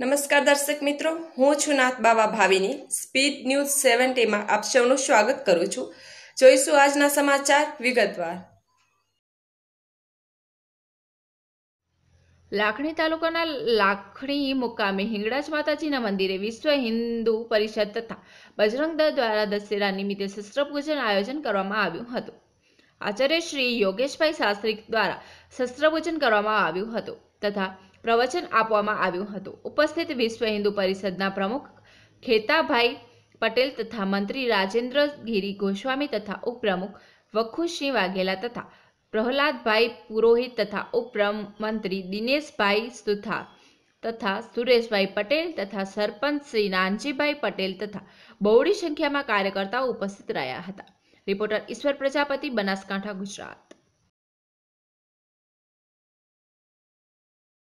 નમસ્કાર દર્શક મિત્રો હું છું નાથ બાવા ભાવિની સ્પીડ ન્યૂઝ સેવન ટેમાં આપ સૌનું સ્વાગત કરું છું જોઈશું આજના સમાચાર વિગતવાર લાખણી તાલુકાના લાખણી મુકામે હિંગળાજ માતાજીના મંદિરે વિશ્વ હિન્દુ પરિષદ તથા બજરંગ દળ દ્વારા દશેરા નિમિત્તે શસ્ત્રપૂજન આયોજન કરવામાં આવ્યું હતું આચાર્ય શ્રી યોગેશભાઈ શાસ્ત્રી દ્વારા શસ્ત્રપૂજન કરવામાં આવ્યું હતું તથા પ્રવચન આપવામાં આવ્યું હતું ઉપસ્થિત વિશ્વ હિન્દુ પરિષદના પ્રમુખ ખેતાભાઈ પટેલ તથા મંત્રી રાજેન્દ્ર ગીરી ગોસ્વામી તથા ઉપપ્રમુખ વખુસિંહ વાઘેલા તથા પ્રહલાદભાઈ પુરોહિત તથા ઉપપ્રમંત્રી દિનેશભાઈ સુથા તથા સુરેશભાઈ પટેલ તથા સરપંચ શ્રી નાનજીભાઈ પટેલ તથા બહોળી સંખ્યામાં કાર્યકર્તાઓ ઉપસ્થિત રહ્યા હતા રિપોર્ટર ઈશ્વર પ્રજાપતિ બનાસકાંઠા ગુજરાત